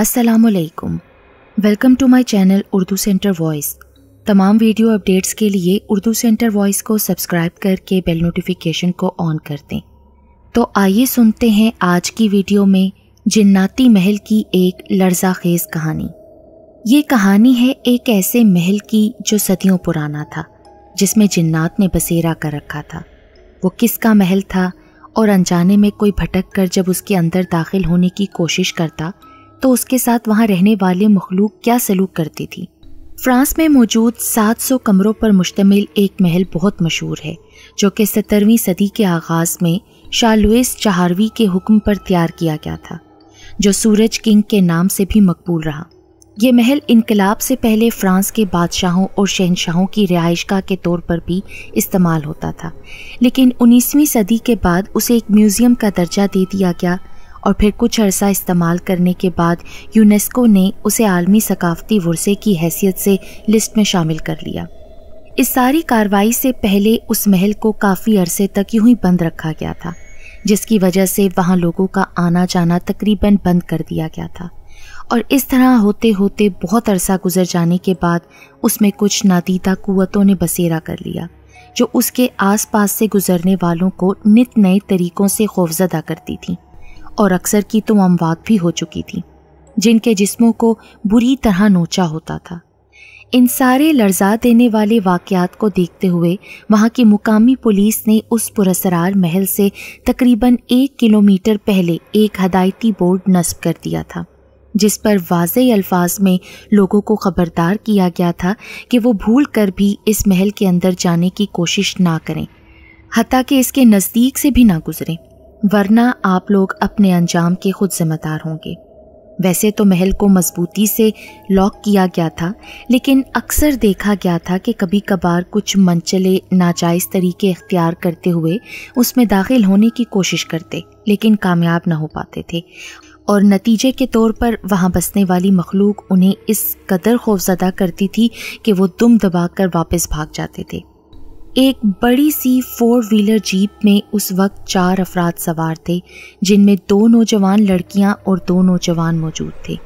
असलकुम welcome to my channel Urdu center voice तमाम video updates के लिए उर्दू सेंटर वॉइस को सब्सक्राइब करके बेल नोटिफिकेशन को ऑन कर दें तो आइए सुनते हैं आज की वीडियो में जिन्नाती महल की एक लर्जा खेज कहानी ये कहानी है एक ऐसे महल की जो सदियों पुराना था जिसमें जिन्नात ने बसेरा कर रखा था वो किसका महल था और अनजाने में कोई भटक कर जब उसके अंदर दाखिल होने की कोशिश करता तो उसके साथ वहाँ रहने वाले मखलूक क्या सलूक करती थी फ्रांस में मौजूद 700 कमरों पर मुश्तमिल एक महल बहुत मशहूर है जो कि सत्तरवीं सदी के आगाज़ में शालुएस चाहवी के हुक्म पर तैयार किया गया था जो सूरज किंग के नाम से भी मकबूल रहा यह महल इनकलाब से पहले फ्रांस के बादशाहों और शहनशाहों की रिहाइशगाह के तौर पर भी इस्तेमाल होता था लेकिन 19वीं सदी के बाद उसे एक म्यूज़ियम का दर्जा दे दिया गया और फिर कुछ अरसा इस्तेमाल करने के बाद यूनेस्को ने उसे आलमी सकाफती वर्से की हैसियत से लिस्ट में शामिल कर लिया इस सारी कार्रवाई से पहले उस महल को काफ़ी अरसे तक यूं ही बंद रखा गया था जिसकी वजह से वहाँ लोगों का आना जाना तकरीबन बंद कर दिया गया था और इस तरह होते होते बहुत अरसा गुजर जाने के बाद उसमें कुछ नादीदा कुतों ने बसेरा कर लिया जो उसके आसपास से गुजरने वालों को नित नए तरीक़ों से खौफजदा करती थीं और अक्सर की तो अमवात भी हो चुकी थी जिनके जिस्मों को बुरी तरह नोचा होता था इन सारे लर्जा देने वाले वाकयात को देखते हुए वहाँ की मुकामी पुलिस ने उस पुरसरार महल से तकरीबन एक किलोमीटर पहले एक हदायती बोर्ड नस्ब कर दिया था जिस पर वाज अल्फाज में लोगों को ख़बरदार किया गया था कि वो भूल कर भी इस महल के अंदर जाने की कोशिश ना करें हती कि इसके नज़दीक से भी ना गुजरें वरना आप लोग अपने अंजाम के खुद जिम्मेदार होंगे वैसे तो महल को मजबूती से लॉक किया गया था लेकिन अक्सर देखा गया था कि कभी कभार कुछ मनचले नाजायज़ तरीके अख्तियार करते हुए उसमें दाखिल होने की कोशिश करते लेकिन कामयाब ना हो पाते थे और नतीजे के तौर पर वहाँ बसने वाली मखलूक उन्हें इस कदर खौफजदा करती थी कि वो दुम दबा कर वापस भाग जाते थे एक बड़ी सी फोर व्हीलर जीप में उस वक्त चार अफराद सवार थे जिनमें दो नौजवान लड़कियां और दो नौजवान मौजूद थे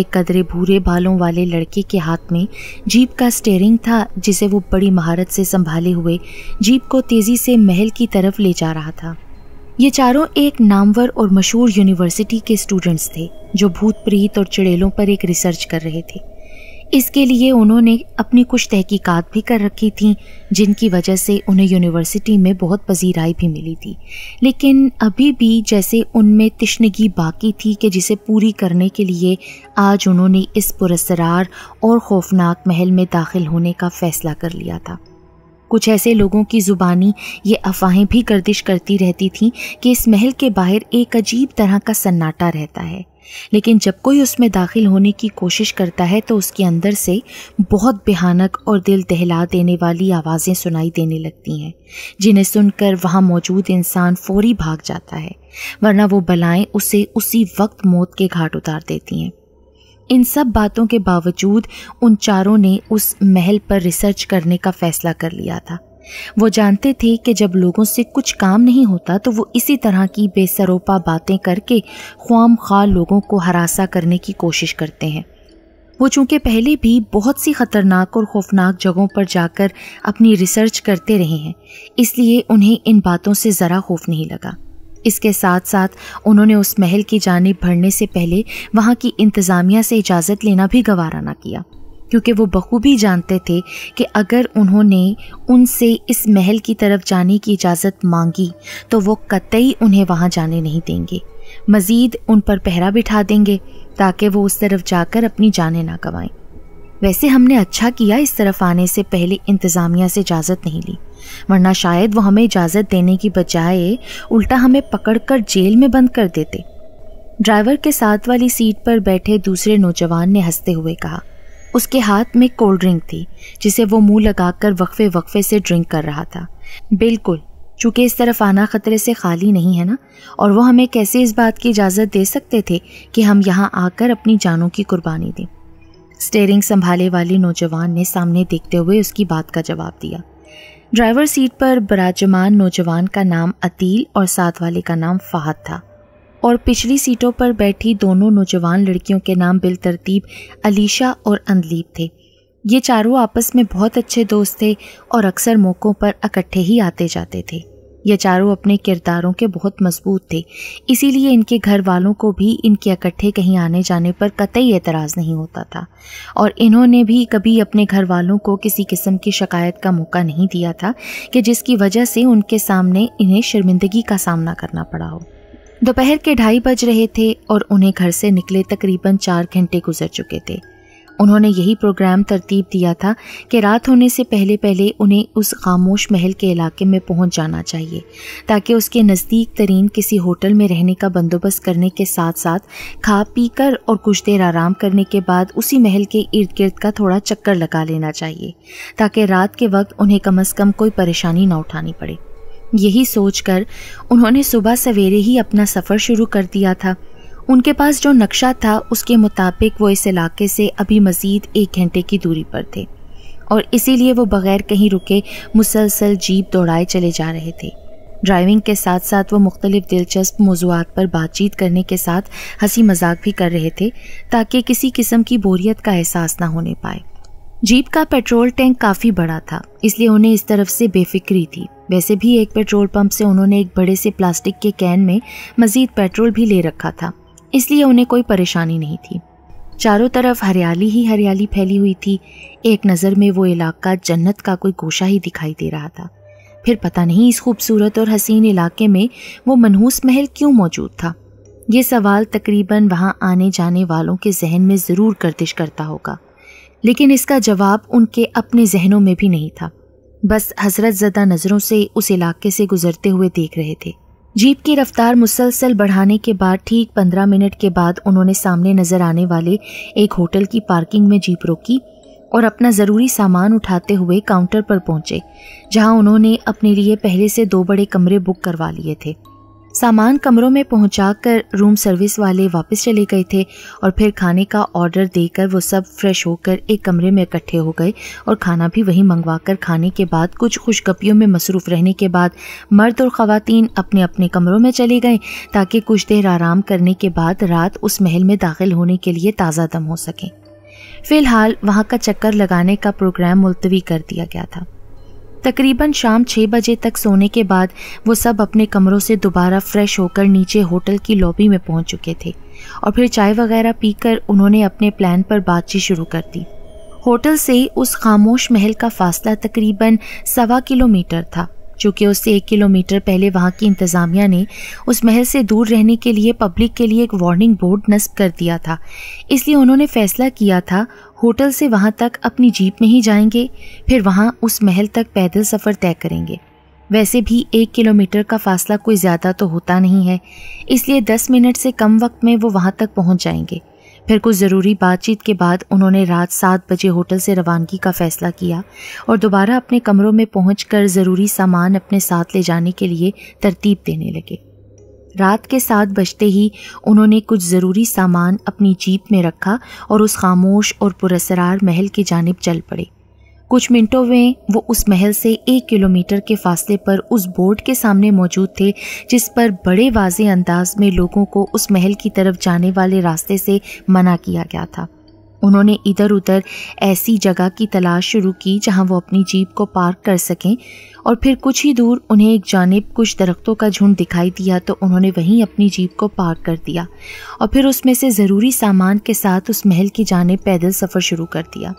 एक कदरे भूरे बालों वाले लड़के के हाथ में जीप का स्टेयरिंग था जिसे वो बड़ी महारत से संभाले हुए जीप को तेज़ी से महल की तरफ ले जा रहा था ये चारों एक नामवर और मशहूर यूनिवर्सिटी के स्टूडेंट्स थे जो भूत प्रीत और चिड़ेलों पर एक रिसर्च कर रहे थे इसके लिए उन्होंने अपनी कुछ तहकीकात भी कर रखी थी जिनकी वजह से उन्हें यूनिवर्सिटी में बहुत पजीराई भी मिली थी लेकिन अभी भी जैसे उनमें तिश्नगी बाकी थी कि जिसे पूरी करने के लिए आज उन्होंने इस पुरसरार और खौफनाक महल में दाखिल होने का फ़ैसला कर लिया था कुछ ऐसे लोगों की ज़ुबानी ये अफवाहें भी गर्दिश करती रहती थीं कि इस महल के बाहर एक अजीब तरह का सन्नाटा रहता है लेकिन जब कोई उसमें दाखिल होने की कोशिश करता है तो उसके अंदर से बहुत भयानक और दिल दहला देने वाली आवाज़ें सुनाई देने लगती हैं जिन्हें सुनकर वहाँ मौजूद इंसान फौरी भाग जाता है वरना वो बलाएं उसे उसी वक्त मौत के घाट उतार देती हैं इन सब बातों के बावजूद उन चारों ने उस महल पर रिसर्च करने का फैसला कर लिया था वो जानते थे कि जब लोगों से कुछ काम नहीं होता तो वो इसी तरह की बेसरोपा बातें करके ख्वाम खा लोगों को हरासा करने की कोशिश करते हैं वो चूँकि पहले भी बहुत सी ख़तरनाक और खौफनाक जगहों पर जाकर अपनी रिसर्च करते रहे हैं इसलिए उन्हें इन बातों से ज़रा खौफ नहीं लगा इसके साथ साथ उन्होंने उस महल की जानब भरने से पहले वहाँ की इंतज़ामिया से इजाज़त लेना भी गवारा ना किया क्योंकि वो बखूबी जानते थे कि अगर उन्होंने उनसे इस महल की तरफ जाने की इजाज़त मांगी तो वो कतई उन्हें वहाँ जाने नहीं देंगे मज़ीद उन पर पहरा बिठा देंगे ताकि वो उस तरफ जाकर अपनी जानें ना गंवाएं वैसे हमने अच्छा किया इस तरफ आने से पहले इंतज़ामिया से इजाज़त नहीं ली वरना शायद वो हमें इजाज़त देने की बजाय उल्टा हमें पकड़कर जेल में बंद कर देते ड्राइवर के साथ वाली सीट पर बैठे दूसरे नौजवान ने हंसते हुए कहा उसके हाथ में कोल्ड ड्रिंक थी जिसे वो मुंह लगाकर वक्फे वक्फे से ड्रिंक कर रहा था बिल्कुल चूंकि इस तरफ आना खतरे से खाली नहीं है ना और वो हमें कैसे इस बात की इजाज़त दे सकते थे कि हम यहाँ आकर अपनी जानों की कुर्बानी दें स्टेयरिंग संभाले वाले नौजवान ने सामने देखते हुए उसकी बात का जवाब दिया ड्राइवर सीट पर बराजमान नौजवान का नाम अतील और साथ वाले का नाम फाहद था और पिछली सीटों पर बैठी दोनों नौजवान लड़कियों के नाम बिल तरतीब अलीशा और अंदलीब थे ये चारों आपस में बहुत अच्छे दोस्त थे और अक्सर मौक़ों पर इकट्ठे ही आते जाते थे ये चारों अपने किरदारों के बहुत मजबूत थे इसीलिए इनके घर वालों को भी इनके इकट्ठे कहीं आने जाने पर कतई एतराज़ नहीं होता था और इन्होंने भी कभी अपने घर वालों को किसी किस्म की शिकायत का मौका नहीं दिया था कि जिसकी वजह से उनके सामने इन्हें शर्मिंदगी का सामना करना पड़ा हो दोपहर के ढाई बज रहे थे और उन्हें घर से निकले तकरीबन चार घंटे गुजर चुके थे उन्होंने यही प्रोग्राम तरतीब दिया था कि रात होने से पहले पहले उन्हें उस खामोश महल के इलाके में पहुंच जाना चाहिए ताकि उसके नज़दीक तरीन किसी होटल में रहने का बंदोबस्त करने के साथ साथ खा पी कर और कुछ देर आराम करने के बाद उसी महल के इर्द गिर्द का थोड़ा चक्कर लगा लेना चाहिए ताकि रात के वक्त उन्हें कम अज़ कम कोई परेशानी ना उठानी पड़े यही सोचकर उन्होंने सुबह सवेरे ही अपना सफ़र शुरू कर दिया था उनके पास जो नक्शा था उसके मुताबिक वो इस इलाके से अभी मज़ीद एक घंटे की दूरी पर थे और इसीलिए वो बग़ैर कहीं रुके मुसलसल जीप दौड़ाए चले जा रहे थे ड्राइविंग के साथ साथ वो मुख्तलिफ दिलचस्प मौजूद पर बातचीत करने के साथ हंसी मजाक भी कर रहे थे ताकि किसी किस्म की बोरियत का एहसास ना होने पाए जीप का पेट्रोल टैंक काफ़ी बड़ा था इसलिए उन्हें इस तरफ से बेफिक्री थी वैसे भी एक पेट्रोल पंप से उन्होंने एक बड़े से प्लास्टिक के कैन में मज़ीद पेट्रोल भी ले रखा था इसलिए उन्हें कोई परेशानी नहीं थी चारों तरफ हरियाली ही हरियाली फैली हुई थी एक नज़र में वो इलाका जन्नत का कोई गोशा ही दिखाई दे रहा था फिर पता नहीं इस खूबसूरत और हसीन इलाके में वो मनहूस महल क्यों मौजूद था ये सवाल तकरीबन वहाँ आने जाने वालों के जहन में ज़रूर गर्दिश करता होगा लेकिन इसका जवाब उनके अपने जहनों में भी नहीं था बस हसरत ज़दा नज़रों से उस इलाके से गुजरते हुए देख रहे थे जीप की रफ्तार मुसलसल बढ़ाने के बाद ठीक पंद्रह मिनट के बाद उन्होंने सामने नज़र आने वाले एक होटल की पार्किंग में जीप रोकी और अपना ज़रूरी सामान उठाते हुए काउंटर पर पहुंचे जहां उन्होंने अपने लिए पहले से दो बड़े कमरे बुक करवा लिए थे सामान कमरों में पहुंचाकर रूम सर्विस वाले वापस चले गए थे और फिर खाने का ऑर्डर देकर वो सब फ्रेश होकर एक कमरे में इकट्ठे हो गए और खाना भी वहीं मंगवा कर खाने के बाद कुछ खुशगपियों में मसरूफ़ रहने के बाद मर्द और ख़वातीन अपने अपने कमरों में चले गए ताकि कुछ देर आराम करने के बाद रात उस महल में दाखिल होने के लिए ताज़ा दम हो सकें फ़िलहाल वहाँ का चक्कर लगाने का प्रोग्राम मुलतवी कर दिया गया था तकरीबन शाम छः बजे तक सोने के बाद वो सब अपने कमरों से दोबारा फ्रेश होकर नीचे होटल की लॉबी में पहुंच चुके थे और फिर चाय वगैरह पीकर उन्होंने अपने प्लान पर बातचीत शुरू कर दी होटल से उस खामोश महल का फासला तकरीबन सवा किलोमीटर था चूँकि उससे एक किलोमीटर पहले वहाँ की इंतज़ामिया ने उस महल से दूर रहने के लिए पब्लिक के लिए एक वार्निंग बोर्ड नस्ब कर दिया था इसलिए उन्होंने फैसला किया था होटल से वहाँ तक अपनी जीप में ही जाएंगे फिर वहाँ उस महल तक पैदल सफ़र तय करेंगे वैसे भी एक किलोमीटर का फासला कोई ज़्यादा तो होता नहीं है इसलिए दस मिनट से कम वक्त में वो वहाँ तक पहुँच जाएंगे फिर कुछ ज़रूरी बातचीत के बाद उन्होंने रात सात बजे होटल से रवानगी का फ़ैसला किया और दोबारा अपने कमरों में पहुँच ज़रूरी सामान अपने साथ ले जाने के लिए तरतीब देने लगे रात के साथ बजते ही उन्होंने कुछ ज़रूरी सामान अपनी जीप में रखा और उस खामोश और पुरसरार महल की जानब चल पड़े कुछ मिनटों में वो उस महल से एक किलोमीटर के फासले पर उस बोर्ड के सामने मौजूद थे जिस पर बड़े वाज अंदाज में लोगों को उस महल की तरफ जाने वाले रास्ते से मना किया गया था उन्होंने इधर उधर ऐसी जगह की तलाश शुरू की जहां वो अपनी जीप को पार्क कर सकें और फिर कुछ ही दूर उन्हें एक जानब कुछ दरख्तों का झुंड दिखाई दिया तो उन्होंने वहीं अपनी जीप को पार्क कर दिया और फिर उसमें से ज़रूरी सामान के साथ उस महल की जानब पैदल सफ़र शुरू कर दिया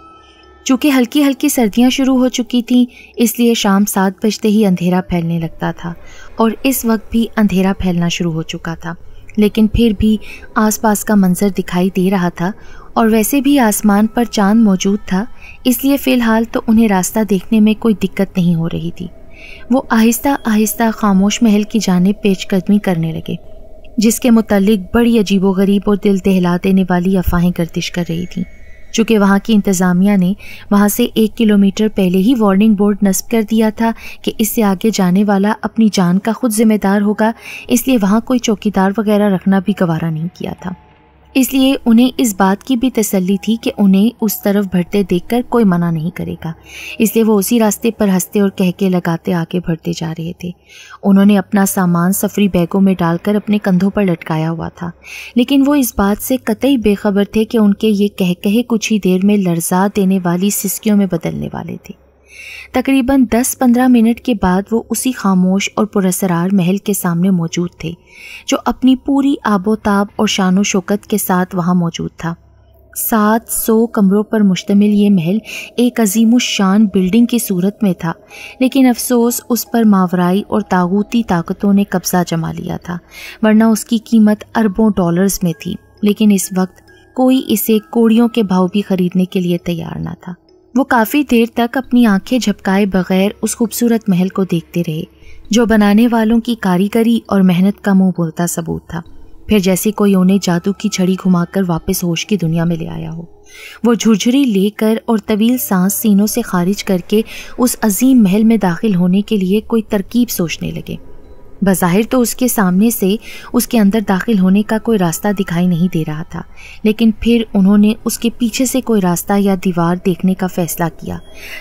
चूँकि हल्की हल्की सर्दियाँ शुरू हो चुकी थीं इसलिए शाम सात बजते ही अंधेरा फैलने लगता था और इस वक्त भी अंधेरा फैलना शुरू हो चुका था लेकिन फिर भी आसपास का मंजर दिखाई दे रहा था और वैसे भी आसमान पर चांद मौजूद था इसलिए फ़िलहाल तो उन्हें रास्ता देखने में कोई दिक्कत नहीं हो रही थी वो आहिस्ता आहिस्ता खामोश महल की जानब पेशकदमी करने लगे जिसके मतलब बड़ी गरीब और दिल दहला देने वाली अफवाहें गर्दिश कर रही थी चूँकि वहाँ की इंतज़ामिया ने वहाँ से एक किलोमीटर पहले ही वार्निंग बोर्ड नस्ब कर दिया था कि इससे आगे जाने वाला अपनी जान का खुद जिम्मेदार होगा इसलिए वहाँ कोई चौकीदार वगैरह रखना भी गवारा नहीं किया था इसलिए उन्हें इस बात की भी तसल्ली थी कि उन्हें उस तरफ बढ़ते देखकर कोई मना नहीं करेगा इसलिए वो उसी रास्ते पर हंसते और कहके लगाते आगे बढ़ते जा रहे थे उन्होंने अपना सामान सफरी बैगों में डालकर अपने कंधों पर लटकाया हुआ था लेकिन वो इस बात से कतई बेखबर थे कि उनके ये कह कहे कुछ ही देर में लर्जा देने वाली सिस्कियों में बदलने वाले थे तकरीबन 10-15 मिनट के बाद वो उसी खामोश और पुरसरार महल के सामने मौजूद थे जो अपनी पूरी आबोताब और शान शौकत के साथ वहाँ मौजूद था सात सौ कमरों पर मुश्तमिल ये महल एक अजीम शान बिल्डिंग की सूरत में था लेकिन अफसोस उस पर मावराई और तागूती ताकतों ने कब्ज़ा जमा लिया था वरना उसकी कीमत अरबों डॉलर्स में थी लेकिन इस वक्त कोई इसे कोड़ियों के भाव भी खरीदने के लिए तैयार न था वो काफ़ी देर तक अपनी आंखें झपकाए बगैर उस खूबसूरत महल को देखते रहे जो बनाने वालों की कारीगरी और मेहनत का मुंह बोलता सबूत था फिर जैसे कोई उन्हें जादू की छड़ी घुमाकर वापस होश की दुनिया में ले आया हो वो झुरझुरी लेकर और तवील सांस सीनों से खारिज करके उस अजीम महल में दाखिल होने के लिए कोई तरकीब सोचने लगे बाहिर तो उसके सामने से उसके अंदर दाखिल होने का कोई रास्ता दिखाई नहीं दे रहा था लेकिन फिर उन्होंने उसके पीछे से कोई रास्ता या दीवार देखने का फ़ैसला किया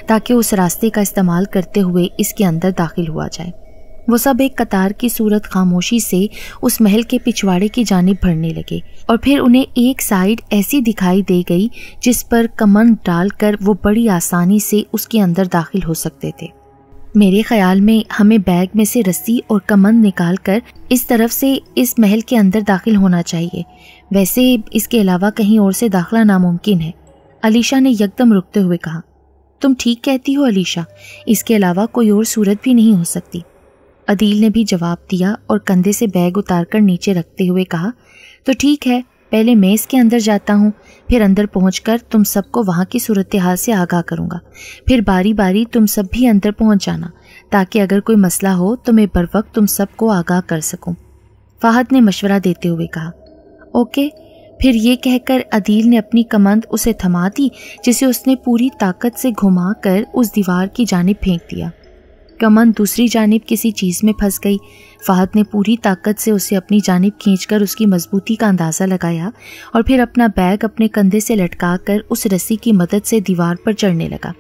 ताकि उस रास्ते का इस्तेमाल करते हुए इसके अंदर दाखिल हुआ जाए वो सब एक कतार की सूरत खामोशी से उस महल के पिछवाड़े की जानब भरने लगे और फिर उन्हें एक साइड ऐसी दिखाई दे गई जिस पर कमंद डालकर वो बड़ी आसानी से उसके अंदर दाखिल हो सकते थे मेरे ख्याल में हमें बैग में से रस्सी और कमंद निकाल कर इस तरफ से इस महल के अंदर दाखिल होना चाहिए वैसे इसके अलावा कहीं और से दाखिला नामुमकिन है अलीशा ने यकदम रुकते हुए कहा तुम ठीक कहती हो अलीशा इसके अलावा कोई और सूरत भी नहीं हो सकती अदील ने भी जवाब दिया और कंधे से बैग उतारकर नीचे रखते हुए कहा तो ठीक है पहले मैं इसके अंदर जाता हूँ फिर अंदर पहुंचकर तुम सबको वहाँ की सूरत हाल से आगाह करूँगा फिर बारी बारी तुम सब भी अंदर पहुँच जाना ताकि अगर कोई मसला हो तो मैं बर वक्त तुम सबको आगाह कर सकूँ फाहद ने मशवरा देते हुए कहा ओके फिर ये कहकर अदील ने अपनी कमंद उसे थमा दी जिसे उसने पूरी ताकत से घुमाकर उस दीवार की जानब फेंक दिया कमंद दूसरी जानब किसी चीज़ में फंस गई फ़ाहद ने पूरी ताकत से उसे अपनी जानब खींचकर उसकी मजबूती का अंदाज़ा लगाया और फिर अपना बैग अपने कंधे से लटका कर उस रस्सी की मदद से दीवार पर चढ़ने लगा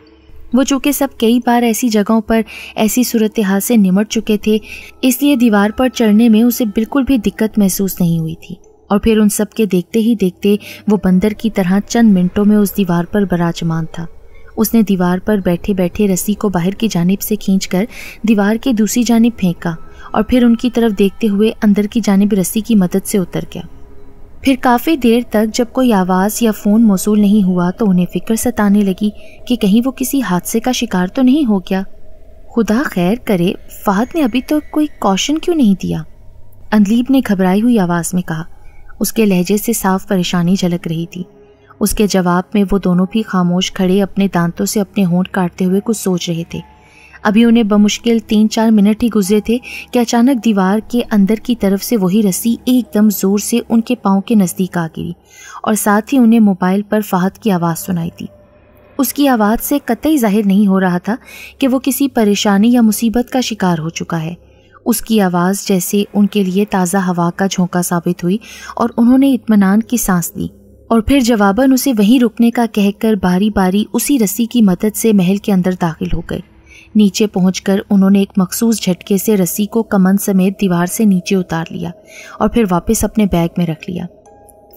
वो चूँकि सब कई बार ऐसी जगहों पर ऐसी सूरत हाल से निमट चुके थे इसलिए दीवार पर चढ़ने में उसे बिल्कुल भी दिक्कत महसूस नहीं हुई थी और फिर उन सब के देखते ही देखते वो बंदर की तरह चंद मिनटों में उस दीवार पर बराजमान था उसने दीवार पर बैठे बैठे रस्सी को बाहर की जानब से खींचकर दीवार के दूसरी जानब फेंका और फिर उनकी तरफ देखते हुए अंदर की जानब रस्सी की मदद से उतर गया फिर काफ़ी देर तक जब कोई आवाज़ या फ़ोन मौसू नहीं हुआ तो उन्हें फ़िक्र सताने लगी कि कहीं वो किसी हादसे का शिकार तो नहीं हो गया खुदा खैर करे फाहद ने अभी तक तो कोई कौशन क्यों नहीं दिया अंदलीब ने घबराई हुई आवाज़ में कहा उसके लहजे से साफ परेशानी झलक रही थी उसके जवाब में वो दोनों भी खामोश खड़े अपने दांतों से अपने होंठ काटते हुए कुछ सोच रहे थे अभी उन्हें बमुश्किल तीन चार मिनट ही गुजरे थे कि अचानक दीवार के अंदर की तरफ से वही रस्सी एकदम ज़ोर से उनके पाँव के नज़दीक आ गिरी और साथ ही उन्हें मोबाइल पर फाहत की आवाज़ सुनाई दी उसकी आवाज़ से कतई जाहिर नहीं हो रहा था कि वो किसी परेशानी या मुसीबत का शिकार हो चुका है उसकी आवाज़ जैसे उनके लिए ताज़ा हवा का झोंका साबित हुई और उन्होंने इतमान की सांस ली और फिर जवाबन उसे वहीं रुकने का कहकर बारी बारी उसी रस्सी की मदद से महल के अंदर दाखिल हो गए नीचे पहुंचकर उन्होंने एक मखसूस झटके से रस्सी को कमन समेत दीवार से नीचे उतार लिया और फिर वापस अपने बैग में रख लिया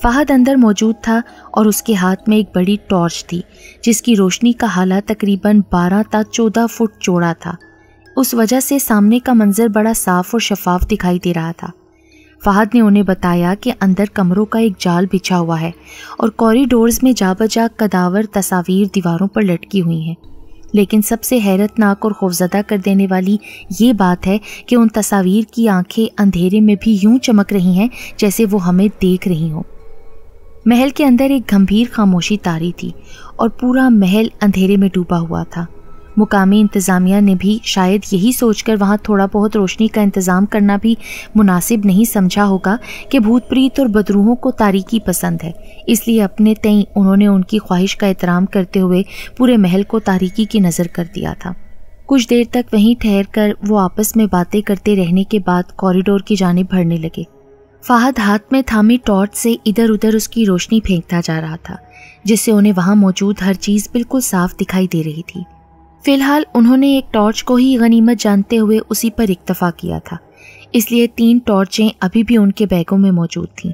फाहद अंदर मौजूद था और उसके हाथ में एक बड़ी टॉर्च थी जिसकी रोशनी का हाला तकरीबन 12 ता 14 फुट चौड़ा था उस वजह से सामने का मंजर बड़ा साफ और शफाफ दिखाई दे रहा था फाहद ने उन्हें बताया कि अंदर कमरों का एक जाल बिछा हुआ है और कॉरिडोर्स में जा बजा कदावर तस्वीर दीवारों पर लटकी हुई हैं लेकिन सबसे हैरतनाक और खौफजदा कर देने वाली ये बात है कि उन तस्वीर की आंखें अंधेरे में भी यूं चमक रही हैं जैसे वो हमें देख रही हों महल के अंदर एक गंभीर खामोशी तारी थी और पूरा महल अंधेरे में डूबा हुआ था मुकामी इंतज़ामिया ने भी शायद यही सोचकर वहाँ थोड़ा बहुत रोशनी का इंतज़ाम करना भी मुनासिब नहीं समझा होगा कि भूत प्रीत और बदरूहों को तारीकी पसंद है इसलिए अपने तय उन्होंने उनकी ख्वाहिश का एहतराम करते हुए पूरे महल को तारीकी की नज़र कर दिया था कुछ देर तक वहीं ठहर कर वो आपस में बातें करते रहने के बाद कॉरिडोर की जानब भरने लगे फाहद हाथ में थामी टॉर्च से इधर उधर उसकी रोशनी फेंकता जा रहा था जिससे उन्हें वहाँ मौजूद हर चीज़ बिल्कुल साफ दिखाई दे रही थी फिलहाल उन्होंने एक टॉर्च को ही गनीमत जानते हुए उसी पर इक्तफा किया था इसलिए तीन टॉर्चें अभी भी उनके बैगों में मौजूद थीं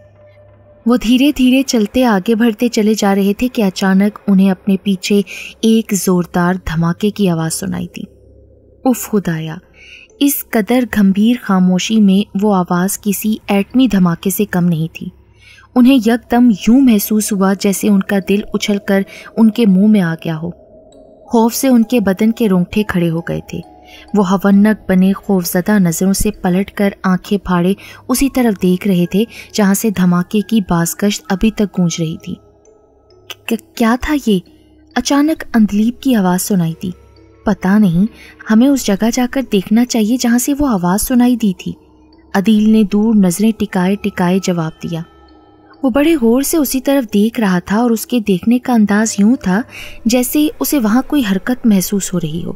वो धीरे धीरे चलते आगे बढ़ते चले जा रहे थे कि अचानक उन्हें अपने पीछे एक जोरदार धमाके की आवाज़ सुनाई दी उफ खुदाया इस कदर गंभीर खामोशी में वो आवाज़ किसी एटमी धमाके से कम नहीं थी उन्हें यकदम यूं महसूस हुआ जैसे उनका दिल उछलकर उनके मुंह में आ गया हो खौफ से उनके बदन के रोंगटे खड़े हो गए थे वो हवनक बने खौफजदा नज़रों से पलट कर आंखें फाड़े उसी तरफ देख रहे थे जहाँ से धमाके की बाजगश्त अभी तक गूंज रही थी क्या था ये अचानक अंदलीप की आवाज़ सुनाई दी पता नहीं हमें उस जगह जाकर देखना चाहिए जहाँ से वो आवाज़ सुनाई दी थी अदील ने दूर नज़रें टिकाए टिकाए जवाब दिया वो बड़े गौर से उसी तरफ देख रहा था और उसके देखने का अंदाज यूं था जैसे उसे वहाँ कोई हरकत महसूस हो रही हो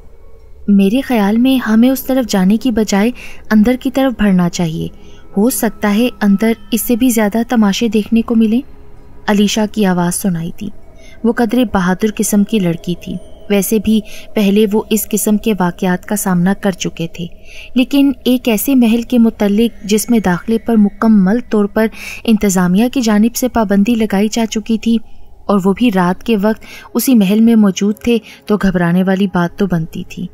मेरे ख्याल में हमें उस तरफ जाने की बजाय अंदर की तरफ भरना चाहिए हो सकता है अंदर इससे भी ज़्यादा तमाशे देखने को मिले अलीशा की आवाज़ सुनाई थी वो कदरे बहादुर किस्म की लड़की थी वैसे भी पहले वो इस किस्म के वाक़ात का सामना कर चुके थे लेकिन एक ऐसे महल के मतलब जिसमें दाखिले पर मुकम्मल तौर पर इंतज़ामिया की जानब से पाबंदी लगाई जा चुकी थी और वो भी रात के वक्त उसी महल में मौजूद थे तो घबराने वाली बात तो बनती थी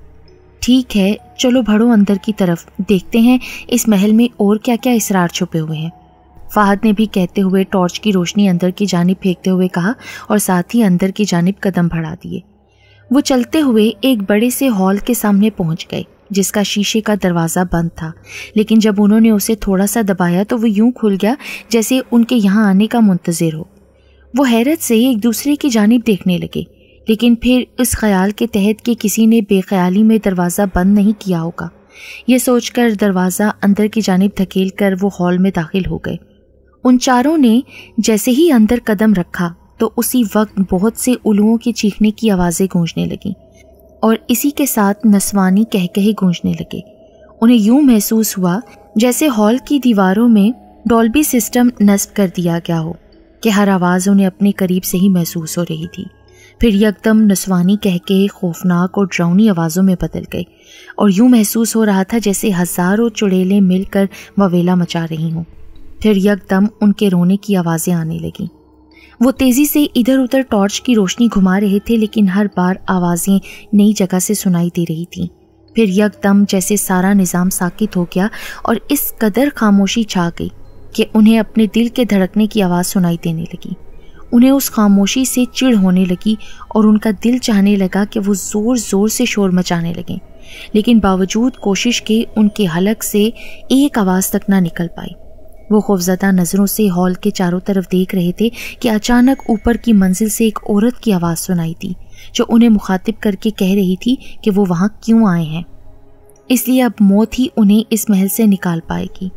ठीक है चलो भड़ो अंदर की तरफ देखते हैं इस महल में और क्या क्या इसरार छुपे हुए हैं फाहद ने भी कहते हुए टॉर्च की रोशनी अंदर की जानब फेंकते हुए कहा और साथ ही अंदर की जानब कदम बढ़ा दिए वो चलते हुए एक बड़े से हॉल के सामने पहुंच गए जिसका शीशे का दरवाज़ा बंद था लेकिन जब उन्होंने उसे थोड़ा सा दबाया तो वो यूं खुल गया जैसे उनके यहाँ आने का मुंतज़र हो वो हैरत से एक दूसरे की जानब देखने लगे लेकिन फिर इस ख्याल के तहत कि किसी ने बेख्याली में दरवाज़ा बंद नहीं किया होगा ये सोचकर दरवाज़ा अंदर की जानब धकेल कर वो हॉल में दाखिल हो गए उन चारों ने जैसे ही अंदर कदम रखा तो उसी वक्त बहुत से उलुओं के चीखने की आवाज़ें गूंजने लगीं और इसी के साथ नसवानी कह कहे गूंजने लगे उन्हें यूं महसूस हुआ जैसे हॉल की दीवारों में डॉल्बी सिस्टम नस्ब कर दिया गया हो कि हर आवाज़ उन्हें अपने करीब से ही महसूस हो रही थी फिर यकदम नसवानी कह के खौफनाक और ड्राउनी आवाज़ों में बदल गए और यूं महसूस हो रहा था जैसे हज़ारों चुड़ैलें मिलकर ववेला मचा रही हों फिर यकदम उनके रोने की आवाज़ें आने लगीं वो तेज़ी से इधर उधर टॉर्च की रोशनी घुमा रहे थे लेकिन हर बार आवाज़ें नई जगह से सुनाई दे रही थीं फिर यकदम जैसे सारा निज़ाम साकित हो गया और इस कदर खामोशी छा गई कि उन्हें अपने दिल के धड़कने की आवाज़ सुनाई देने लगी उन्हें उस खामोशी से चिढ़ होने लगी और उनका दिल चाहने लगा कि वो ज़ोर ज़ोर से शोर मचाने लगें लेकिन बावजूद कोशिश के उनके हलक से एक आवाज़ तक ना निकल पाई वो खौफजदा नज़रों से हॉल के चारों तरफ देख रहे थे कि अचानक ऊपर की मंजिल से एक औरत की आवाज़ सुनाई थी जो उन्हें मुखातिब करके कह रही थी कि वो वहाँ क्यों आए हैं इसलिए अब मौत ही उन्हें इस महल से निकाल पाएगी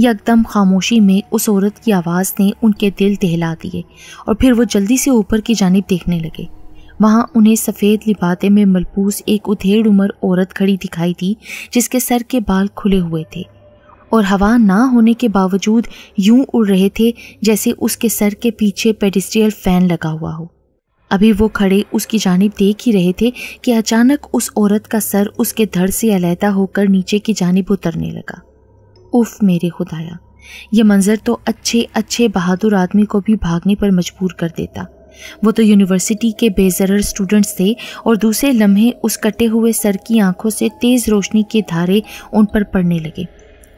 यकदम खामोशी में उस औरत की आवाज़ ने उनके दिल दहला दिए और फिर वो जल्दी से ऊपर की जानब देखने लगे वहाँ उन्हें सफ़ेद लिबाते में मलबूस एक उधेड़ उमर औरत खड़ी दिखाई थी जिसके सर के बाल खुले हुए थे और हवा ना होने के बावजूद यूं उड़ रहे थे जैसे उसके सर के पीछे पेडिस्ट्रियल फैन लगा हुआ हो अभी वो खड़े उसकी जानब देख ही रहे थे कि अचानक उस औरत का सर उसके धड़ से अलहदा होकर नीचे की जानब उतरने लगा उफ मेरे खुदाया ये मंज़र तो अच्छे अच्छे बहादुर आदमी को भी भागने पर मजबूर कर देता वो तो यूनिवर्सिटी के बेजरर स्टूडेंट्स थे और दूसरे लम्हे उस कटे हुए सर की आंखों से तेज़ रोशनी के धारे उन पर पड़ने लगे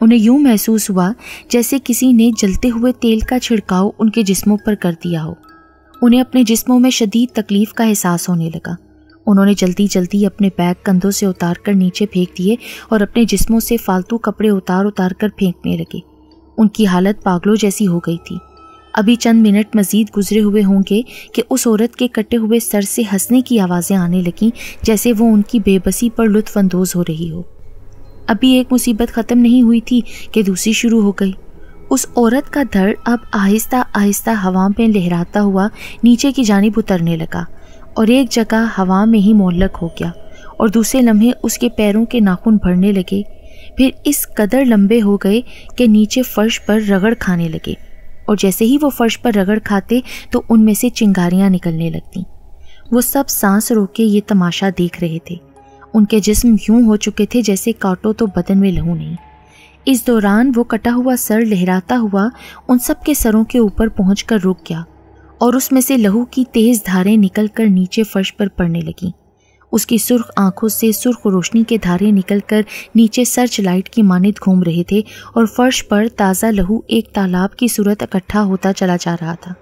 उन्हें यूं महसूस हुआ जैसे किसी ने जलते हुए तेल का छिड़काव उनके जिस्मों पर कर दिया हो उन्हें अपने जिस्मों में शदीद तकलीफ का एहसास होने लगा उन्होंने जल्दी जल्दी अपने बैग कंधों से उतार कर नीचे फेंक दिए और अपने जिस्मों से फालतू कपड़े उतार उतार कर फेंकने लगे उनकी हालत पागलों जैसी हो गई थी अभी चंद मिनट मजीद गुजरे हुए होंगे कि उस औरत के कटे हुए सर से हंसने की आवाज़ें आने लगीं जैसे वो उनकी बेबसी पर लुत्फानंदोज़ हो रही हो अभी एक मुसीबत ख़त्म नहीं हुई थी कि दूसरी शुरू हो गई उस औरत का धड़ अब आहिस्ता आहिस्ता हवा में लहराता हुआ नीचे की जानब उतरने लगा और एक जगह हवा में ही मोलक हो गया और दूसरे लम्हे उसके पैरों के नाखून भरने लगे फिर इस कदर लंबे हो गए कि नीचे फर्श पर रगड़ खाने लगे और जैसे ही वो फर्श पर रगड़ खाते तो उनमें से चिंगारियाँ निकलने लगती वो सब सांस रोके ये तमाशा देख रहे थे उनके जिस्म यूं हो चुके थे जैसे काटो तो बदन में लहू नहीं इस दौरान वो कटा हुआ सर लहराता हुआ उन सब के सरों के ऊपर पहुँच रुक गया और उसमें से लहू की तेज़ धारें निकल कर नीचे फर्श पर पड़ने लगीं उसकी सुर्ख आंखों से सुर्ख रोशनी के धारे निकलकर नीचे सर्च लाइट की मानित घूम रहे थे और फर्श पर ताज़ा लहू एक तालाब की सूरत इकट्ठा होता चला जा रहा था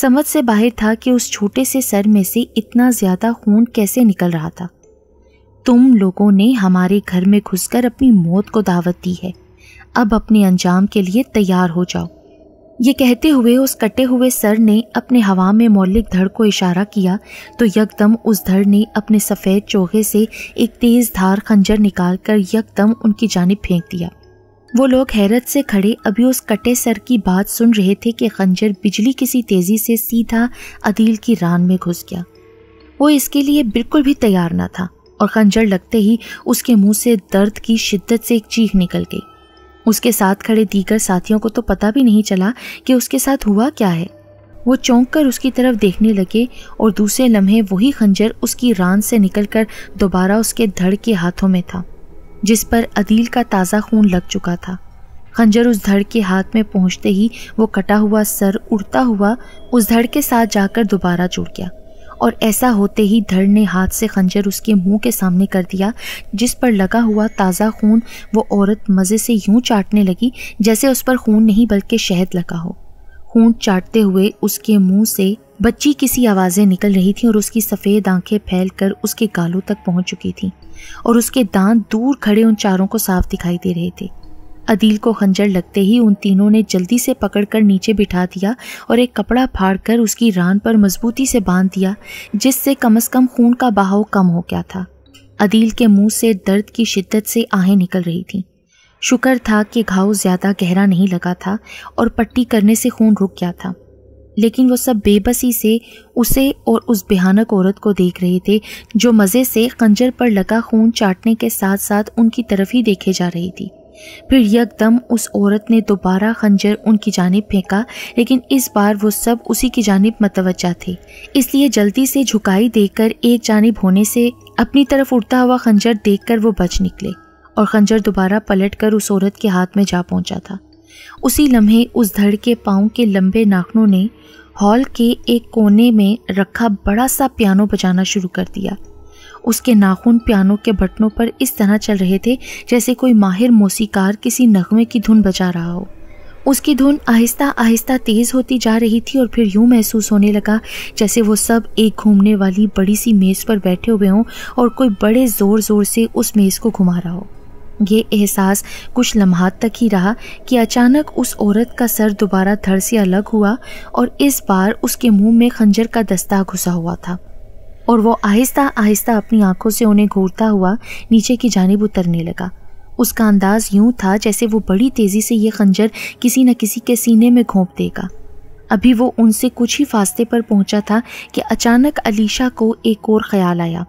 समझ से बाहर था कि उस छोटे से सर में से इतना ज़्यादा खून कैसे निकल रहा था तुम लोगों ने हमारे घर में घुसकर अपनी मौत को दावत दी है अब अपने अंजाम के लिए तैयार हो जाओ ये कहते हुए उस कटे हुए सर ने अपने हवा में मौलिक धड़ को इशारा किया तो यकदम उस धड़ ने अपने सफ़ेद चोहे से एक तेज़ धार खंजर निकाल कर यकदम उनकी जानब फेंक दिया वो लोग हैरत से खड़े अभी उस कटे सर की बात सुन रहे थे कि खंजर बिजली किसी तेज़ी से सीधा अदील की रान में घुस गया वो इसके लिए बिल्कुल भी तैयार ना था और खंजर लगते ही उसके मुंह से दर्द की शिद्दत से एक चीख निकल गई उसके साथ खड़े दीगर साथियों को तो पता भी नहीं चला कि उसके साथ हुआ क्या है वो चौंक कर उसकी तरफ देखने लगे और दूसरे लम्हे वही खंजर उसकी रान से निकलकर दोबारा उसके धड़ के हाथों में था जिस पर अदील का ताज़ा खून लग चुका था खंजर उस धड़ के हाथ में पहुंचते ही वो कटा हुआ सर उड़ता हुआ उस धड़ के साथ जाकर दोबारा जुड़ गया और ऐसा होते ही धड़ ने हाथ से खंजर उसके मुंह के सामने कर दिया जिस पर लगा हुआ ताज़ा खून वो औरत मज़े से यूं चाटने लगी जैसे उस पर खून नहीं बल्कि शहद लगा हो खून चाटते हुए उसके मुंह से बच्ची किसी आवाज़ें निकल रही थी और उसकी सफ़ेद आंखें फैलकर उसके गालों तक पहुंच चुकी थीं और उसके दांत दूर खड़े उन चारों को साफ दिखाई दे रहे थे अदील को खंजर लगते ही उन तीनों ने जल्दी से पकड़कर नीचे बिठा दिया और एक कपड़ा फाड़कर उसकी रान पर मजबूती से बांध दिया जिससे कम अज कम खून का बहाव कम हो गया था अदील के मुंह से दर्द की शिद्दत से आहें निकल रही थीं शुक्र था कि घाव ज़्यादा गहरा नहीं लगा था और पट्टी करने से खून रुक गया था लेकिन वो सब बेबसी से उसे और उस भयानक औरत को देख रहे थे जो मज़े से खंजर पर लगा खून चाटने के साथ साथ उनकी तरफ ही देखे जा रही थी फिर यकदम उस औरत ने दोबारा खंजर उनकी जानब फेंका लेकिन इस बार वो सब उसी की जानब मतवजा थे इसलिए जल्दी से झुकाई देकर एक जानब होने से अपनी तरफ उड़ता हुआ खंजर देखकर वो बच निकले और खंजर दोबारा पलट कर उस औरत के हाथ में जा पहुंचा था उसी लम्हे उस धड़ के पाँव के लंबे नाखनों ने हॉल के एक कोने में रखा बड़ा सा पियानो बजाना शुरू कर दिया उसके नाखून पियानो के बटनों पर इस तरह चल रहे थे जैसे कोई माहिर मौसीकार किसी नगमे की धुन बजा रहा हो उसकी धुन आहिस्ता आहिस्ता तेज़ होती जा रही थी और फिर यूं महसूस होने लगा जैसे वो सब एक घूमने वाली बड़ी सी मेज़ पर बैठे हुए हों और कोई बड़े ज़ोर ज़ोर से उस मेज़ को घुमा रहा हो ये एहसास कुछ लम्हात तक ही रहा कि अचानक उस औरत का सर दोबारा धड़ से अलग हुआ और इस बार उसके मुंह में खंजर का दस्ता घुसा हुआ था और वो आहिस्ता आहिस्ता अपनी आंखों से उन्हें घूरता हुआ नीचे की जानब उतरने लगा उसका अंदाज यूं था जैसे वो बड़ी तेज़ी से ये खंजर किसी न किसी के सीने में घोंप देगा अभी वो उनसे कुछ ही फास्ते पर पहुंचा था कि अचानक अलीशा को एक और ख्याल आया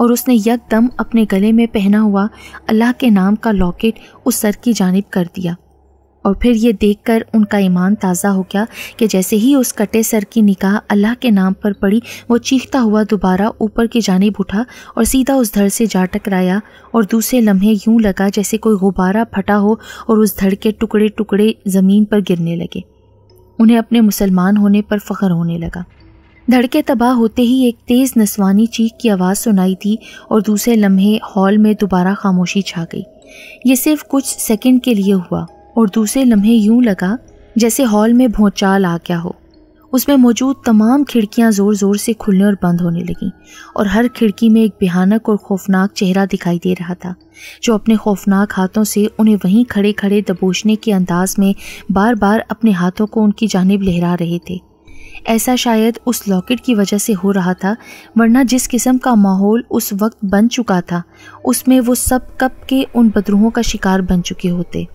और उसने यकदम अपने गले में पहना हुआ अल्लाह के नाम का लॉकेट उस सर की जानब कर दिया और फिर ये देखकर उनका ईमान ताज़ा हो गया कि जैसे ही उस कटे सर की निकाह अल्लाह के नाम पर पड़ी वो चीखता हुआ दोबारा ऊपर की जानब उठा और सीधा उस धड़ से जा टकराया और दूसरे लम्हे यूं लगा जैसे कोई गुब्बारा फटा हो और उस धड़ के टुकड़े टुकड़े ज़मीन पर गिरने लगे उन्हें अपने मुसलमान होने पर फ़ख्र होने लगा धड़के तबाह होते ही एक तेज़ नस्वानी चीख की आवाज़ सुनाई थी और दूसरे लम्हे हॉल में दोबारा खामोशी छा गई ये सिर्फ कुछ सेकंड के लिए हुआ और दूसरे लम्हे यूं लगा जैसे हॉल में भौचाल आ गया हो उसमें मौजूद तमाम खिड़कियां ज़ोर ज़ोर से खुलने और बंद होने लगीं और हर खिड़की में एक भयानक और खौफनाक चेहरा दिखाई दे रहा था जो अपने खौफनाक हाथों से उन्हें वहीं खड़े खड़े दबोचने के अंदाज में बार बार अपने हाथों को उनकी जानब लहरा रहे थे ऐसा शायद उस लॉकेट की वजह से हो रहा था वरना जिस किस्म का माहौल उस वक्त बन चुका था उसमें वो सब कब के उन बदरूहों का शिकार बन चुके होते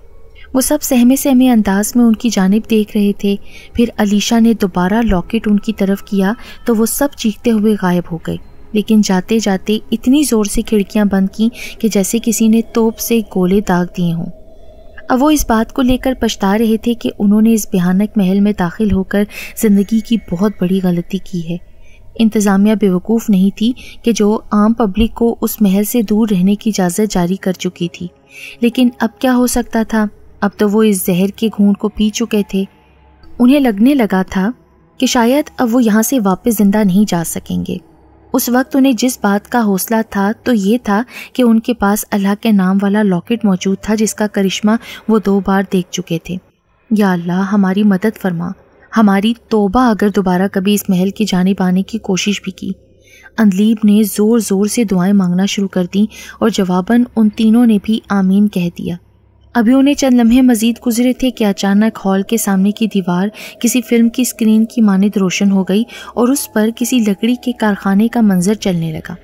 वो सब सहमे सहमे अंदाज में उनकी जानब देख रहे थे फिर अलीशा ने दोबारा लॉकेट उनकी तरफ किया तो वो सब चीखते हुए गायब हो गए लेकिन जाते जाते इतनी ज़ोर से खिड़कियां बंद की कि जैसे किसी ने तोप से गोले दाग दिए हों अब वो इस बात को लेकर पछता रहे थे कि उन्होंने इस भयानक महल में दाखिल होकर ज़िंदगी की बहुत बड़ी गलती की है इंतज़ामिया बेवकूफ़ नहीं थी कि जो आम पब्लिक को उस महल से दूर रहने की इजाज़त जारी कर चुकी थी लेकिन अब क्या हो सकता था अब तो वो इस जहर के घूंट को पी चुके थे उन्हें लगने लगा था कि शायद अब वो यहाँ से वापस जिंदा नहीं जा सकेंगे उस वक्त उन्हें जिस बात का हौसला था तो ये था कि उनके पास अल्लाह के नाम वाला लॉकेट मौजूद था जिसका करिश्मा वो दो बार देख चुके थे या अल्लाह हमारी मदद फरमा हमारी तोबा अगर दोबारा कभी इस महल की जानब आने की कोशिश भी की अंदलीब ने ज़ोर ज़ोर से दुआएं मांगना शुरू कर दी और जवाबन उन तीनों ने भी आमीन कह दिया अभी उन्हें चंद लम्हे मजीद गुजरे थे कि अचानक हॉल के सामने की दीवार किसी फिल्म की स्क्रीन की मानद रोशन हो गई और उस पर किसी लकड़ी के कारखाने का मंजर चलने लगा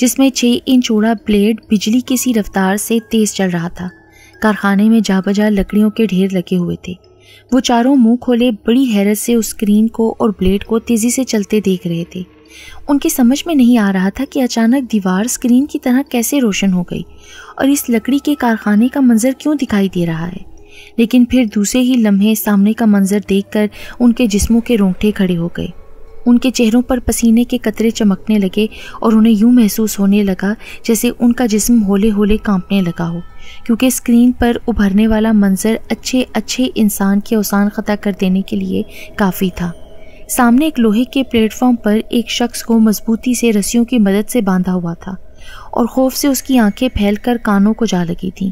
जिसमें छः इंच ओड़ा ब्लेड बिजली की सी रफ्तार से तेज चल रहा था कारखाने में जा बजा लकड़ियों के ढेर लगे हुए थे वो चारों मुंह खोले बड़ी हैरत से उस स्क्रीन को और ब्लेड को तेजी से चलते देख रहे थे उनकी समझ में नहीं आ रहा था कि अचानक दीवार स्क्रीन की तरह कैसे रोशन हो गई और इस लकड़ी के कारखाने का मंजर क्यों दिखाई दे रहा है लेकिन फिर दूसरे ही लम्हे सामने का मंजर देखकर उनके जिस्मों के रोंगटे खड़े हो गए उनके चेहरों पर पसीने के कतरे चमकने लगे और उन्हें यूं महसूस होने लगा जैसे उनका जिस्म होले होले कांपने लगा हो क्योंकि स्क्रीन पर उभरने वाला मंजर अच्छे अच्छे इंसान के अवसान ख़ता कर देने के लिए काफ़ी था सामने एक लोहे के प्लेटफॉर्म पर एक शख्स को मजबूती से रस्सियों की मदद से बांधा हुआ था और खौफ से उसकी आंखें फैलकर कानों को जा लगी थीं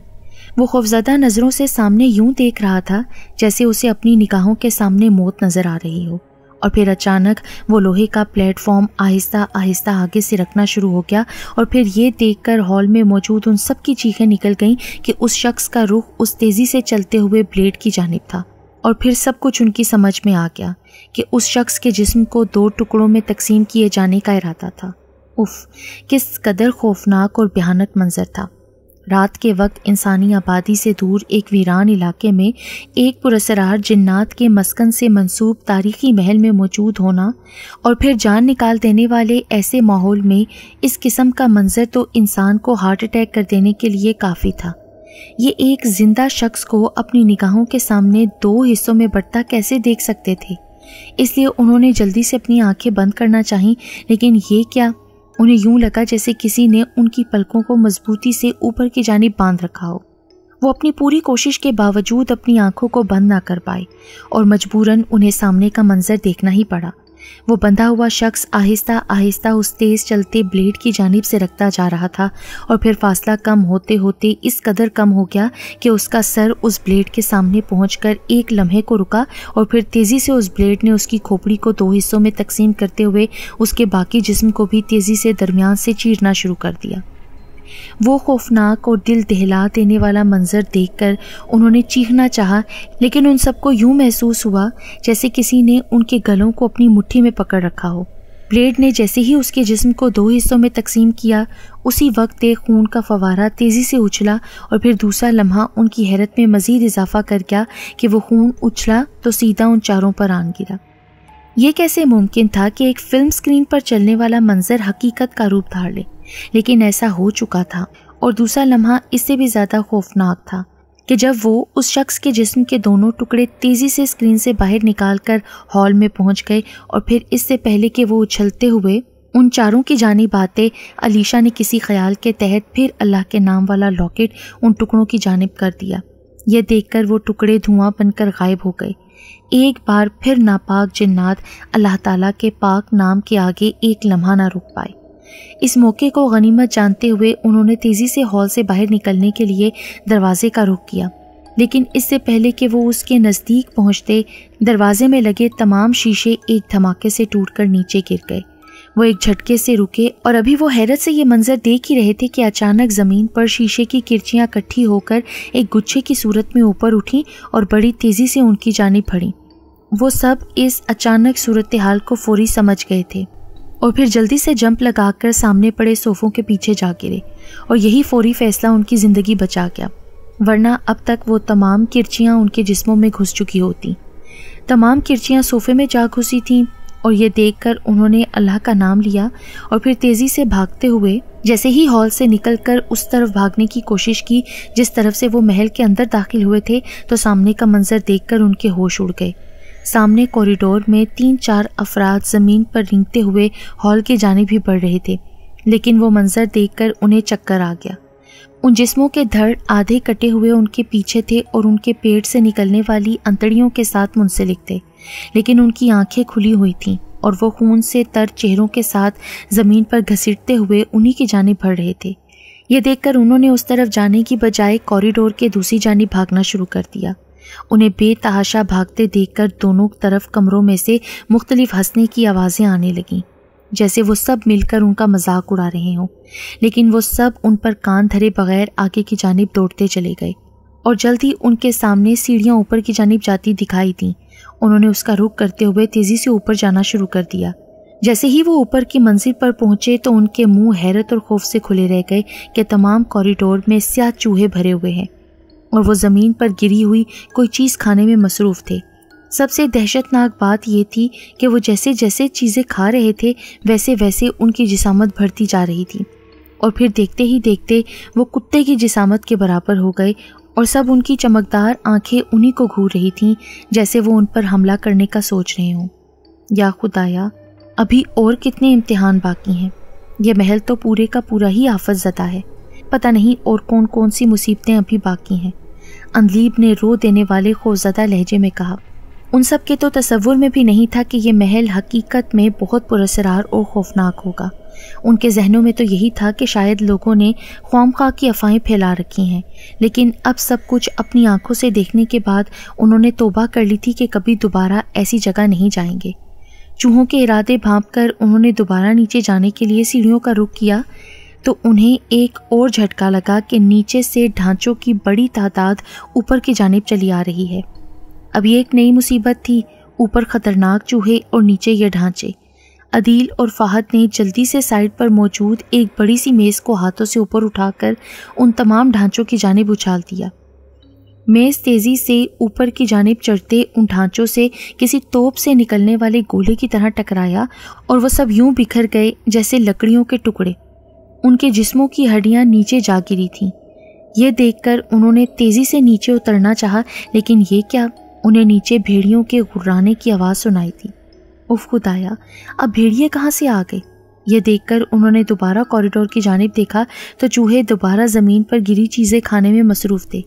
वो खौफजदा नज़रों से सामने यूं देख रहा था जैसे उसे अपनी निगाहों के सामने मौत नज़र आ रही हो और फिर अचानक वो लोहे का प्लेटफॉर्म आहिस्ता आहिस्ता आगे से रखना शुरू हो गया और फिर ये देखकर हॉल में मौजूद उन सब की चीखें निकल गईं कि उस शख्स का रुख उस तेज़ी से चलते हुए ब्लेड की जानब था और फिर सब कुछ उनकी समझ में आ गया कि उस शख्स के जिस्म को दो टुकड़ों में तकसीम किए जाने का इरादा था उफ किस कदर खौफनाक और भयानक मंजर था रात के वक्त इंसानी आबादी से दूर एक वीरान इलाके में एक पुरसरार जिन्नात के मस्कन से मंसूब तारीखी महल में मौजूद होना और फिर जान निकाल देने वाले ऐसे माहौल में इस किस्म का मंजर तो इंसान को हार्ट अटैक कर देने के लिए काफ़ी था ये एक जिंदा शख्स को अपनी निगाहों के सामने दो हिस्सों में बढ़ता कैसे देख सकते थे इसलिए उन्होंने जल्दी से अपनी आंखें बंद करना चाहीं लेकिन ये क्या उन्हें यूं लगा जैसे किसी ने उनकी पलकों को मजबूती से ऊपर की जानब बांध रखा हो वो अपनी पूरी कोशिश के बावजूद अपनी आंखों को बंद ना कर पाई और मजबूरन उन्हें सामने का मंजर देखना ही पड़ा वो बंधा हुआ शख्स आहिस्ता आहिस्ता उस तेज चलते ब्लेड की जानब से रखता जा रहा था और फिर फासला कम होते होते इस कदर कम हो गया कि उसका सर उस ब्लेड के सामने पहुंचकर एक लम्हे को रुका और फिर तेज़ी से उस ब्लेड ने उसकी खोपड़ी को दो हिस्सों में तकसीम करते हुए उसके बाकी जिस्म को भी तेज़ी से दरमियान से चीरना शुरू कर दिया वो खौफनाक और दिल दहला देने वाला मंजर देखकर उन्होंने चीखना चाहा लेकिन उन सबको यूं महसूस हुआ जैसे किसी ने उनके गलों को अपनी मुट्ठी में पकड़ रखा हो ब्लेड ने जैसे ही उसके जिस्म को दो हिस्सों में तकसीम किया उसी वक्त एक खून का फवारा तेज़ी से उछला और फिर दूसरा लम्हा उनकी हैरत में मज़ीद इजाफा कर गया कि वो खून उछला तो सीधा उन चारों पर आन गिरा ये कैसे मुमकिन था कि एक फ़िल्म स्क्रीन पर चलने वाला मंजर हकीकत का रूप धार ले लेकिन ऐसा हो चुका था और दूसरा लम्हा इससे भी ज़्यादा खौफनाक था कि जब वो उस शख्स के जिस्म के दोनों टुकड़े तेज़ी से स्क्रीन से बाहर निकाल कर हॉल में पहुंच गए और फिर इससे पहले कि वो उछलते हुए उन चारों की जानी बातें अलीशा ने किसी ख्याल के तहत फिर अल्लाह के नाम वाला लॉकेट उन टुकड़ों की जानब कर दिया यह देखकर वो टुकड़े धुआं बनकर गायब हो गए एक बार फिर नापाक जिन्नात अल्लाह ताला के पाक नाम के आगे एक लम्हा ना रुक पाए इस मौके को गनीमत जानते हुए उन्होंने तेज़ी से हॉल से बाहर निकलने के लिए दरवाजे का रुख किया लेकिन इससे पहले कि वो उसके नज़दीक पहुंचते दरवाजे में लगे तमाम शीशे एक धमाके से टूटकर नीचे गिर गए वो एक झटके से रुके और अभी वो हैरत से ये मंजर देख ही रहे थे कि अचानक ज़मीन पर शीशे की किरचियाँ इकट्ठी होकर एक गुच्छे की सूरत में ऊपर उठीं और बड़ी तेज़ी से उनकी जानी फड़ी वो सब इस अचानक सूरत हाल को फौरी समझ गए थे और फिर जल्दी से जंप लगाकर सामने पड़े सोफों के पीछे जा गिरे और यही फौरी फैसला उनकी ज़िंदगी बचा गया वरना अब तक वो तमाम किरचियाँ उनके जिस्मों में घुस चुकी होती तमाम किरचियाँ सोफे में जा घुसी थीं और ये देखकर उन्होंने अल्लाह का नाम लिया और फिर तेज़ी से भागते हुए जैसे ही हॉल से निकलकर उस तरफ भागने की कोशिश की जिस तरफ से वो महल के अंदर दाखिल हुए थे तो सामने का मंजर देखकर उनके होश उड़ गए सामने कॉरिडोर में तीन चार अफराद ज़मीन पर रिंगते हुए हॉल की जाने भी बढ़ रहे थे लेकिन वो मंजर देखकर उन्हें चक्कर आ गया उन जिस्मों के धड़ आधे कटे हुए उनके पीछे थे और उनके पेट से निकलने वाली अंतड़ियों के साथ मुंसलिक थे लेकिन उनकी आंखें खुली हुई थीं और वो खून से तर चेहरों के साथ ज़मीन पर घसीटते हुए उन्हीं की जाने भर रहे थे ये देखकर उन्होंने उस तरफ जाने की बजाय कॉरिडोर के दूसरी जानब भागना शुरू कर दिया उन्हें बेतहाशा भागते देखकर दोनों तरफ कमरों में से मुख्तलिफ हंसने की आवाज़ें आने लगीं जैसे वो सब मिलकर उनका मजाक उड़ा रहे हों लेकिन वो सब उन पर कान धरे बगैर आगे की जानब दौड़ते चले गए और जल्द ही उनके सामने सीढ़ियाँ ऊपर की जानब जाती दिखाई दी उन्होंने उसका रुख करते हुए तेज़ी से ऊपर जाना शुरू कर दिया जैसे ही वो ऊपर की मंजिल पर पहुंचे तो उनके मुंह हैरत और खौफ से खुले रह गए कि तमाम कॉरिडोर में स्याह चूहे भरे हुए हैं और वो ज़मीन पर गिरी हुई कोई चीज़ खाने में मसरूफ़ थे सबसे दहशतनाक बात यह थी कि वो जैसे जैसे चीज़ें खा रहे थे वैसे वैसे उनकी जिसामत बढ़ती जा रही थी और फिर देखते ही देखते वो कुत्ते की जिसामत के बराबर हो गए और सब उनकी चमकदार आंखें उन्हीं को घूर रही थीं जैसे वो उन पर हमला करने का सोच रहे हों या खुदाया अभी और कितने इम्तहान बाकी हैं यह महल तो पूरे का पूरा ही आफत ज़दा है पता नहीं और कौन कौन सी मुसीबतें अभी बाकी हैं अंदलीब ने रो देने वाले खौफजदा लहजे में कहा उन सब के तो तस्वुर में भी नहीं था कि यह महल हकीकत में बहुत पुरसरार और खौफनाक होगा उनके जहनों में तो यही था कि शायद लोगों ने ख्वाम खा की अफवाहें फैला रखी हैं लेकिन अब सब कुछ अपनी आंखों से देखने के बाद उन्होंने तोबा कर ली थी कि कभी दोबारा ऐसी जगह नहीं जाएंगे चूहों के इरादे भाप कर उन्होंने दोबारा नीचे जाने के लिए सीढ़ियों का रुख किया तो उन्हें एक और झटका लगा कि नीचे से ढांचों की बड़ी तादाद ऊपर की जानब चली आ रही है अब ये एक नई मुसीबत थी ऊपर ख़तरनाक चूहे और नीचे ये ढांचे अदील और फाहद ने जल्दी से साइड पर मौजूद एक बड़ी सी मेज़ को हाथों से ऊपर उठाकर उन तमाम ढांचों की जानब उछाल दिया मेज़ तेज़ी से ऊपर की जानब चढ़ते उन ढांचों से किसी तोप से निकलने वाले गोले की तरह टकराया और वह सब यूं बिखर गए जैसे लकड़ियों के टुकड़े उनके जिस्मों की हड्डियां नीचे जा गिरी थीं यह देखकर उन्होंने तेज़ी से नीचे उतरना चाहा लेकिन ये क्या उन्हें नीचे भेड़ियों के घुर्राने की आवाज़ सुनाई थी उफ खुदाया अब भेड़िए कहाँ से आ गए यह देखकर उन्होंने दोबारा कॉरिडोर की जानब देखा तो चूहे दोबारा ज़मीन पर गिरी चीज़ें खाने में मसरूफ़ थे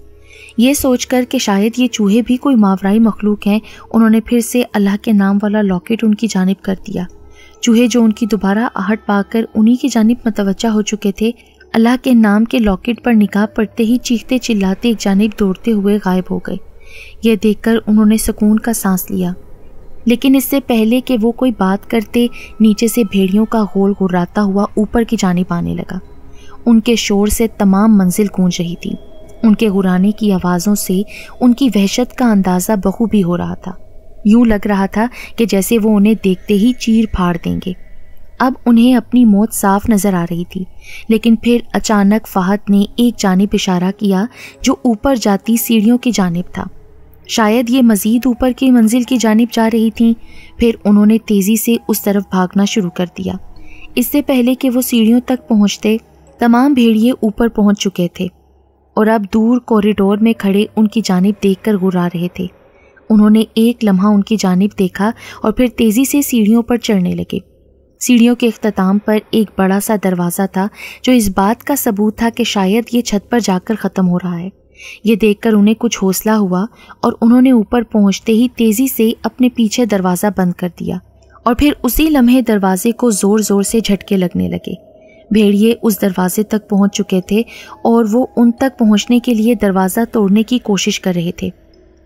ये सोचकर कि शायद ये चूहे भी कोई मावराई मखलूक हैं उन्होंने फिर से अल्लाह के नाम वाला लॉकेट उनकी जानब कर दिया चूहे जो उनकी दोबारा आहट पाकर उन्हीं की जानब मतवजा हो चुके थे अल्लाह के नाम के लॉकेट पर निकाह पड़ते ही चीखते चिल्लाते एक जानब दौड़ते हुए गायब हो गए यह देखकर उन्होंने सुकून का सांस लिया लेकिन इससे पहले कि वो कोई बात करते नीचे से भेड़ियों का गोल गुर्राता हुआ ऊपर की जानब आने लगा उनके शोर से तमाम मंजिल गूंज रही थी उनके गुराने की आवाज़ों से उनकी वहशत का अंदाज़ा बखूबी हो रहा था यूं लग रहा था कि जैसे वो उन्हें देखते ही चीर फाड़ देंगे अब उन्हें अपनी मौत साफ नज़र आ रही थी लेकिन फिर अचानक फाहत ने एक जानब इशारा किया जो ऊपर जाती सीढ़ियों की जानब था शायद ये मज़ीद ऊपर की मंजिल की जानब जा रही थी फिर उन्होंने तेज़ी से उस तरफ भागना शुरू कर दिया इससे पहले कि वो सीढ़ियों तक पहुँचते तमाम भेड़िए ऊपर पहुँच चुके थे और अब दूर कॉरिडोर में खड़े उनकी जानब देख कर रहे थे उन्होंने एक लम्हा उनकी जानब देखा और फिर तेज़ी से सीढ़ियों पर चढ़ने लगे सीढ़ियों के अख्ताम पर एक बड़ा सा दरवाज़ा था जो इस बात का सबूत था कि शायद ये छत पर जाकर ख़त्म हो रहा है ये देखकर उन्हें कुछ हौसला हुआ और उन्होंने ऊपर पहुंचते ही तेज़ी से अपने पीछे दरवाज़ा बंद कर दिया और फिर उसी लम्हे दरवाजे को ज़ोर ज़ोर से झटके लगने लगे भेड़िए उस दरवाजे तक पहुंच चुके थे और वो उन तक पहुंचने के लिए दरवाज़ा तोड़ने की कोशिश कर रहे थे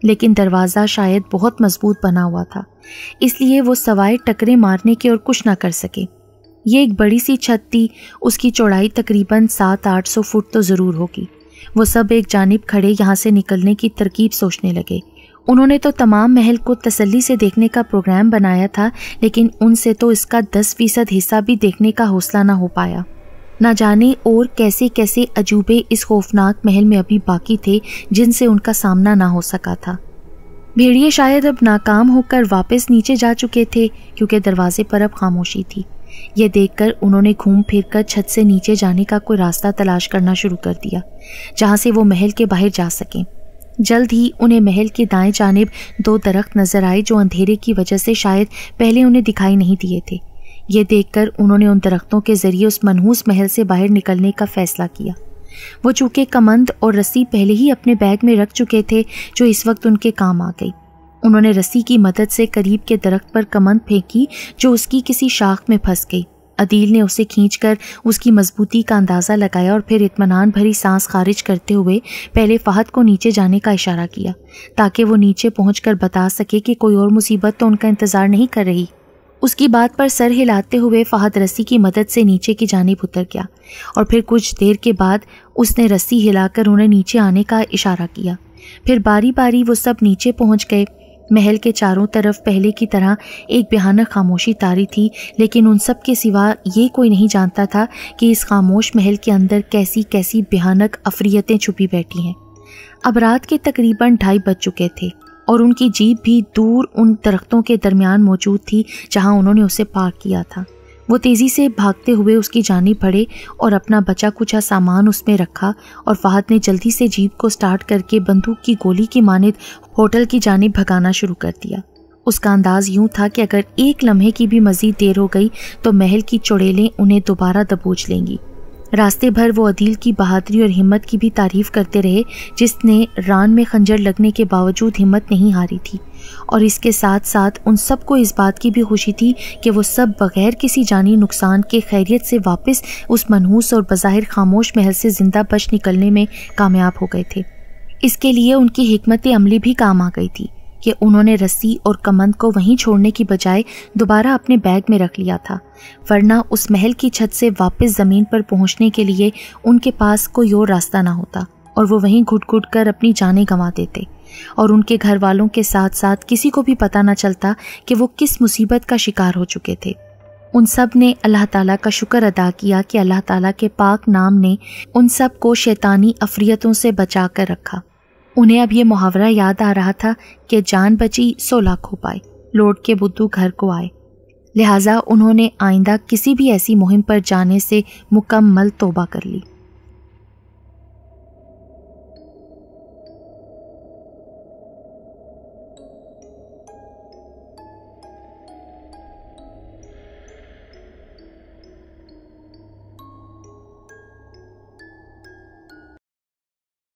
लेकिन दरवाज़ा शायद बहुत मजबूत बना हुआ था इसलिए वो सवाए टकरे मारने के और कुछ ना कर सके ये एक बड़ी सी छत थी उसकी चौड़ाई तकरीबन सात आठ सौ फुट तो ज़रूर होगी वो सब एक जानब खड़े यहाँ से निकलने की तरकीब सोचने लगे उन्होंने तो तमाम महल को तसल्ली से देखने का प्रोग्राम बनाया था लेकिन उनसे तो इसका दस फीसद हिस्सा भी देखने का हौसला ना हो पाया ना जाने और कैसे कैसे अजूबे इस खौफनाक महल में अभी बाकी थे जिनसे उनका सामना ना हो सका था भेड़िए शायद अब नाकाम होकर वापस नीचे जा चुके थे क्योंकि दरवाजे पर अब खामोशी थी यह देखकर उन्होंने घूम फिर कर छत से नीचे जाने का कोई रास्ता तलाश करना शुरू कर दिया जहाँ से वो महल के बाहर जा सकें जल्द ही उन्हें महल के दाएं जानेब दो दरख्त नजर आए जो अंधेरे की वजह से शायद पहले उन्हें दिखाई नहीं दिए थे ये देखकर उन्होंने उन दरख्तों के ज़रिए उस मनहूस महल से बाहर निकलने का फ़ैसला किया वो चूँकि कमंद और रस्सी पहले ही अपने बैग में रख चुके थे जो इस वक्त उनके काम आ गई उन्होंने रस्सी की मदद से करीब के दरख्त पर कमंद फेंकी जो उसकी किसी शाख में फंस गई अदील ने उसे खींचकर उसकी मजबूती का अंदाज़ा लगाया और फिर इतमान भरी सांस खारिज करते हुए पहले फ़हद को नीचे जाने का इशारा किया ताकि वो नीचे पहुंचकर बता सके कि कोई और मुसीबत तो उनका इंतज़ार नहीं कर रही उसकी बात पर सर हिलाते हुए फ़हद रस्सी की मदद से नीचे की जानब उतर गया और फिर कुछ देर के बाद उसने रस्सी हिलाकर उन्हें नीचे आने का इशारा किया फिर बारी बारी वो सब नीचे पहुंच गए महल के चारों तरफ पहले की तरह एक भयानक खामोशी तारी थी लेकिन उन सब के सिवा ये कोई नहीं जानता था कि इस खामोश महल के अंदर कैसी कैसी भयानक अफरीतें छुपी बैठी हैं अब रात के तकरीबन ढाई बज चुके थे और उनकी जीप भी दूर उन दरख्तों के दरमियान मौजूद थी जहां उन्होंने उसे पार्क किया था वो तेज़ी से भागते हुए उसकी जानी पड़े और अपना बचा कुचा सामान उसमें रखा और फाहद ने जल्दी से जीप को स्टार्ट करके बंदूक की गोली की मानद होटल की जानब भगाना शुरू कर दिया उसका अंदाज यूं था कि अगर एक लम्हे की भी मज़ीद देर हो गई तो महल की चुड़ैलें उन्हें दोबारा दबोच लेंगी रास्ते भर वो अदील की बहादरी और हिम्मत की भी तारीफ करते रहे जिसने रान में खंजर लगने के बावजूद हिम्मत नहीं हारी थी और इसके साथ साथ उन सबको इस बात की भी खुशी थी कि वो सब बगैर किसी जानी नुकसान के खैरियत से वापस उस मनहूस और बज़ाहिर खामोश महल से ज़िंदा बच निकलने में कामयाब हो गए थे इसके लिए उनकी हमत अमली भी काम आ गई थी कि उन्होंने रस्सी और कमंद को वहीं छोड़ने की बजाय दोबारा अपने बैग में रख लिया था वरना उस महल की छत से वापस ज़मीन पर पहुंचने के लिए उनके पास कोई और रास्ता ना होता और वो वहीं घुट घुट कर अपनी जानें गंवा देते और उनके घर वालों के साथ साथ किसी को भी पता ना चलता कि वो किस मुसीबत का शिकार हो चुके थे उन सब ने अल्लाह ताला का शुक्र अदा किया कि अल्लाह ताला के पाक नाम ने उन सब को शैतानी अफरीतों से बचा कर रखा उन्हें अब यह मुहावरा याद आ रहा था कि जान बची सो लाख हो पाए लौट के बुद्धू घर को आए लिहाजा उन्होंने आइंदा किसी भी ऐसी मुहिम पर जाने से मुकम्मल तोबा कर ली